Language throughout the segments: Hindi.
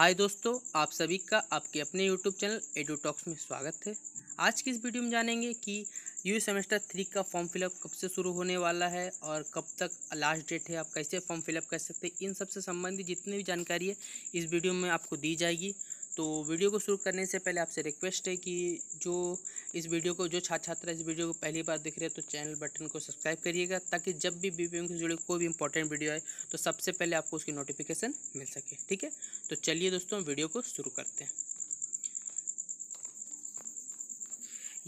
हाय दोस्तों आप सभी का आपके अपने यूट्यूब चैनल एडोटॉक्स में स्वागत है आज की इस वीडियो में जानेंगे कि यू सेमेस्टर थ्री का फॉर्म फिलअप कब से शुरू होने वाला है और कब तक लास्ट डेट है आप कैसे फॉर्म फिलअप कर सकते हैं इन सब से संबंधित जितनी भी जानकारी है इस वीडियो में आपको दी जाएगी तो वीडियो को शुरू करने से पहले आपसे रिक्वेस्ट है कि जो इस वीडियो को जो छात्र छात्रा इस वीडियो को पहली बार देख रहे हैं तो चैनल बटन को सब्सक्राइब करिएगा ताकि जब भी बी से जुड़ी कोई भी इंपॉर्टेंट वीडियो आए तो सबसे पहले आपको उसकी नोटिफिकेशन मिल सके ठीक है तो चलिए दोस्तों वीडियो को शुरू करते हैं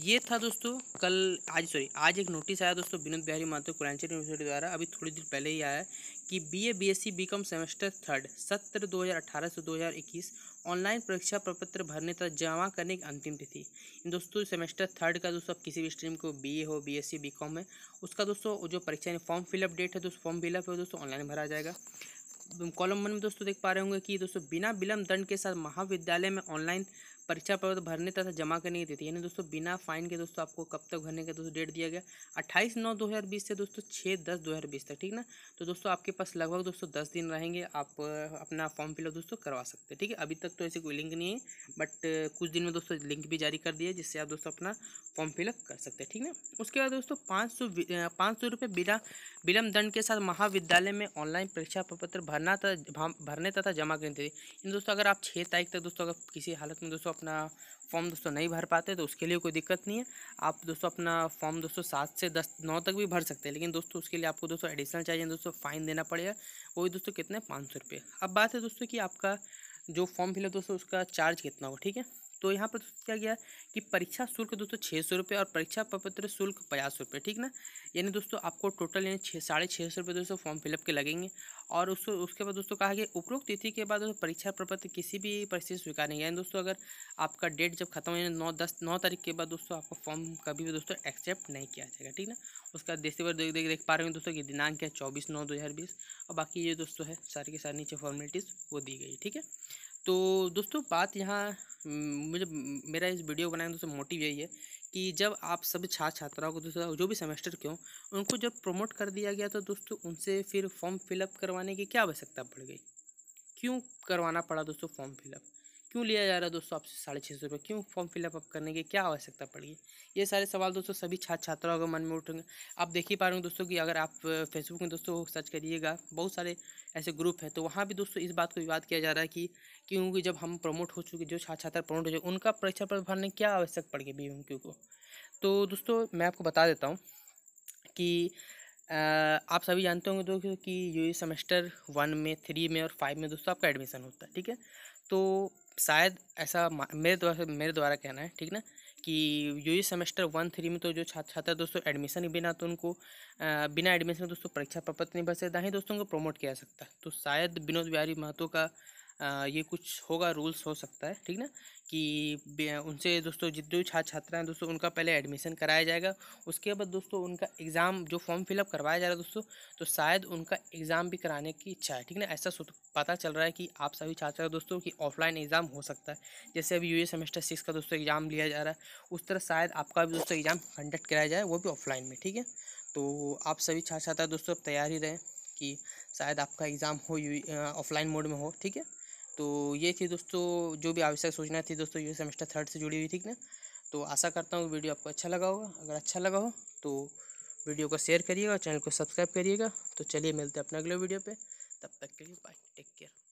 ये था दोस्तों कल आज सॉरी आज एक नोटिस आया दोस्तों विनोद बिहारी माथुर कुरानचर यूनिवर्सिटी द्वारा अभी थोड़ी देर पहले ही आया है कि BA BSc BCom semester third सत्र 2018 से 2021 ऑनलाइन परीक्षा प्रपत्र भरने तथा जमा करने की अंतिम तिथि दोस्तों सेमेस्टर थर्ड का दोस्तों किसी भी स्ट्रीम को बी हो बी एस है उसका दोस्तों जो परीक्षा फॉर्म फिलअप डेट है दोस्तों फॉर्म फिलअप है दोस्तों ऑनलाइन भरा जाएगा कॉलम वन में दोस्तों देख पा रहे होंगे कि दोस्तों बिना विलम्ब दंड के साथ महाविद्यालय में ऑनलाइन परीक्षा पत्र तो भरने तथा जमा करने की तिथि यानी दोस्तों बिना फाइन के दोस्तों आपको कब तक भरने का दोस्तों डेट दिया गया अट्ठाईस नौ दो हज़ार बीस से दोस्तों छः दस दो हज़ार बीस तक ठीक ना तो दोस्तों आपके पास लगभग दोस्तों दस दिन रहेंगे आप अपना फॉर्म फिलअप दोस्तों करवा सकते हैं ठीक है अभी तक तो ऐसी कोई लिंक नहीं है बट कुछ दिन में दोस्तों लिंक भी जारी कर दिया जिससे आप दोस्तों अपना फॉर्म फिलअप कर सकते हैं ठीक ना उसके बाद दोस्तों पाँच सौ पाँच सौ रुपये बिना विलम्ब दंड के साथ महाविद्यालय में ऑनलाइन परीक्षा पत्र भरना तथा भरने तथा जमा करनी थी दोस्तों अगर आप छः तारीख तक दोस्तों अगर किसी हालत में दोस्तों अपना फॉर्म दोस्तों नहीं भर पाते तो उसके लिए कोई दिक्कत नहीं है आप दोस्तों अपना फॉर्म दोस्तों सात से दस नौ तक भी भर सकते हैं लेकिन दोस्तों उसके लिए आपको दोस्तों एडिशनल चाहिए दोस्तों फ़ाइन देना पड़ेगा वही दोस्तों कितने पाँच सौ रुपये अब बात है दोस्तों कि आपका जो फॉर्म फिलअप दोस्तों उसका चार्ज कितना होगा ठीक है तो यहाँ पर तो क्या गया कि परीक्षा शुल्क दोस्तों छः सौ रुपये और परीक्षा प्रपत्र शुल्क पचास रुपये ठीक ना यानी दोस्तों आपको टोटल यानी छः साढ़े छः सौ रुपये दोस्तों फॉर्म फिलअप के लगेंगे और उस उसके बाद दोस्तों कहा गया उपरोक्त तिथि के बाद परीक्षा प्रपत्र किसी भी परिस्थिति से स्वीकार नहीं यानी दोस्तों अगर आपका डेट जब खत्म हो यानी नौ दस नौ तारीख के बाद दोस्तों आपका फॉर्म कभी भी दोस्तों एक्सेप्ट नहीं किया जाएगा ठीक ना उसका देसी पर देख देख देख पा रहे हैं दोस्तों कि दिनांक है चौबीस नौ दो हज़ार बीस और बाकी ये दोस्तों है सारी के सारे नीचे फॉर्मेलिटीज़ वो दी गई ठीक है तो दोस्तों बात यहाँ मुझे मेरा इस वीडियो बनाने दोस्तों मोटिव यही है कि जब आप सभी छात्र छात्राओं को दोस्तों जो भी सेमेस्टर के हों उनको जब प्रमोट कर दिया गया तो दोस्तों उनसे फिर फॉर्म फिलअप करवाने की क्या आवश्यकता पड़ गई क्यों करवाना पड़ा दोस्तों फॉर्म फिलअप क्यों लिया जा रहा है दोस्तों आपसे साढ़े छः सौ रुपये क्यों फॉर्म फिलअप अप करने की क्या आवश्यकता पड़ी ये सारे सवाल दोस्तों सभी छात्र छात्राओं के मन में उठेंगे आप देख ही पा रहे हो दोस्तों कि अगर आप फेसबुक में दोस्तों सर्च करिएगा बहुत सारे ऐसे ग्रुप हैं तो वहाँ भी दोस्तों इस बात को विवाद किया जा रहा है कि क्योंकि जब हम प्रमोट हो चुके जो छात्र छात्रा प्रमोट हो चुके उनका परीक्षा पर भरने क्या आवश्यक पड़ गई बी को तो दोस्तों मैं आपको बता देता हूँ कि आप सभी जानते होंगे दोस्तों कि ये सेमेस्टर वन में थ्री में और फाइव में दोस्तों आपका एडमिशन होता है ठीक है तो शायद ऐसा मेरे द्वारा मेरे द्वारा कहना है ठीक ना कि यू सेमेस्टर वन थ्री में तो जो छात्र छात्रा दोस्तों एडमिशन ही बिना तो उनको आ, बिना एडमिशन दोस्तों परीक्षा प्रपत्र नहीं भर ना ही दोस्तों को प्रमोट किया जा सकता तो शायद विनोद बिहारी महतो का ये कुछ होगा रूल्स हो सकता है ठीक ना कि उनसे दोस्तों जितने भी छात्र छात्रा हैं दोस्तों उनका पहले एडमिशन कराया जाएगा उसके बाद दोस्तों उनका एग्ज़ाम जो फॉर्म फिलअप करवाया जा रहा है दोस्तों तो शायद उनका एग्ज़ाम भी कराने की इच्छा है ठीक ना ऐसा पता चल रहा है कि आप सभी छात्र दोस्तों की ऑफलाइन एग्ज़ाम हो सकता है जैसे अभी यू सेमेस्टर सिक्स का दोस्तों एग्ज़ाम लिया जा रहा है उस तरह शायद आपका भी दोस्तों एग्ज़ाम कंडक्ट कराया जाए वो भी ऑफलाइन में ठीक है तो आप सभी छात्र छात्रा दोस्तों अब तैयार ही रहें कि शायद आपका एग्ज़ाम हो यू ऑफलाइन मोड में हो ठीक है तो ये थी दोस्तों जो भी आवश्यक सूचना थी दोस्तों ये सेमेस्टर थर्ड से जुड़ी हुई थी ना तो आशा करता हूँ वीडियो आपको अच्छा लगा होगा अगर अच्छा लगा हो तो वीडियो को शेयर करिएगा चैनल को सब्सक्राइब करिएगा तो चलिए मिलते हैं अपने अगले वीडियो पे तब तक के लिए बाय टेक केयर